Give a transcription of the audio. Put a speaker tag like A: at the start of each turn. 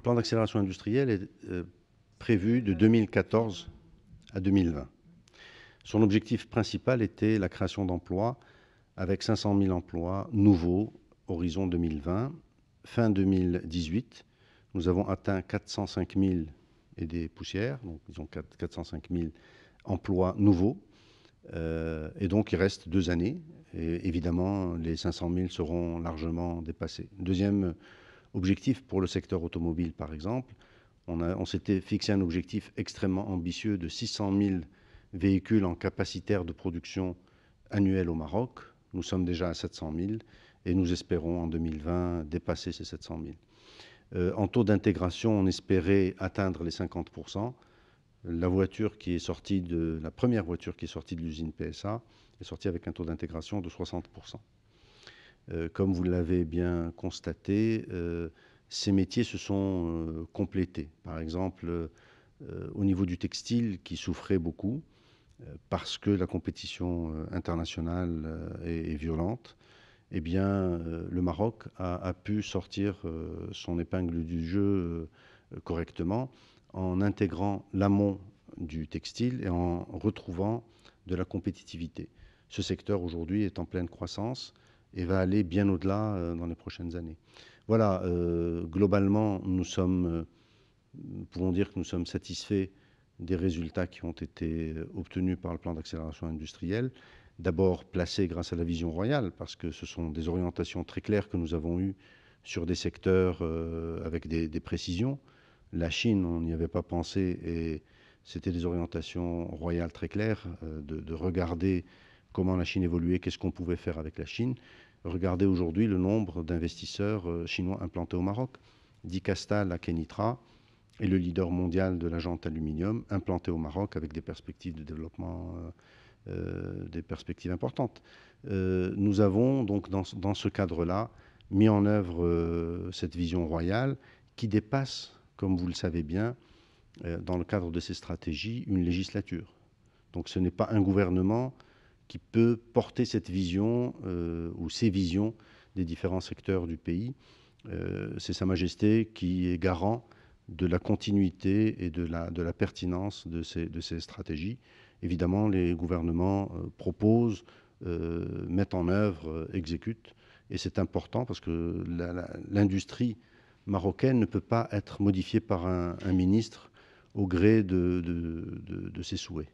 A: Le plan d'accélération industrielle est euh, prévu de 2014 à 2020. Son objectif principal était la création d'emplois avec 500 000 emplois nouveaux, horizon 2020. Fin 2018, nous avons atteint 405 000 et des poussières, donc ils ont 405 000 emplois nouveaux. Euh, et donc il reste deux années. Et évidemment, les 500 000 seront largement dépassés. Deuxième objectif pour le secteur automobile, par exemple. On, s'était fixé un objectif extrêmement ambitieux de 600 000 véhicules en capacitaire de production annuelle au Maroc. Nous sommes déjà à 700 000 et nous espérons en 2020 dépasser ces 700 000. Euh, en taux d'intégration, on espérait atteindre les 50 La voiture qui est sortie de la première voiture qui est sortie de l'usine PSA est sortie avec un taux d'intégration de 60 euh, comme vous l'avez bien constaté, euh, ces métiers se sont euh, complétés. Par exemple, au niveau du textile, qui souffrait beaucoup, parce que la compétition internationale est, violente, eh bien, le Maroc a, a, pu sortir son épingle du jeu correctement en intégrant l'amont du textile et en retrouvant de la compétitivité. Ce secteur aujourd'hui est en pleine croissance et va aller bien au-delà euh, dans les prochaines années. Voilà, euh, globalement, nous sommes, euh, pouvons dire que nous sommes satisfaits des résultats qui ont été obtenus par le plan d'accélération industrielle. D'abord placés grâce à la vision royale, parce que ce sont des orientations très claires que nous avons eues sur des secteurs avec des, précisions. La Chine, on n'y avait pas pensé et c'était des orientations royales très claires de, de regarder comment la Chine évoluait, qu'est-ce qu'on pouvait faire avec la Chine. Regardez aujourd'hui le nombre d'investisseurs euh, chinois implantés au Maroc. Dicastal la Kenitra est le leader mondial de la jante aluminium implanté au Maroc avec des perspectives de développement, euh, euh, des perspectives importantes. nous avons donc dans, ce cadre-là mis en œuvre cette vision royale qui dépasse, comme vous le savez bien, dans le cadre de ces stratégies, une législature. Donc ce n'est pas un gouvernement qui peut porter cette vision euh, ou ces visions des différents secteurs du pays. Euh, c'est Sa Majesté qui est garant de la continuité et de la, pertinence de ces, stratégies. Évidemment, les gouvernements euh, proposent, mettent en œuvre, exécutent. Et c'est important parce que l'industrie marocaine ne peut pas être modifiée par un, ministre au gré de ses souhaits.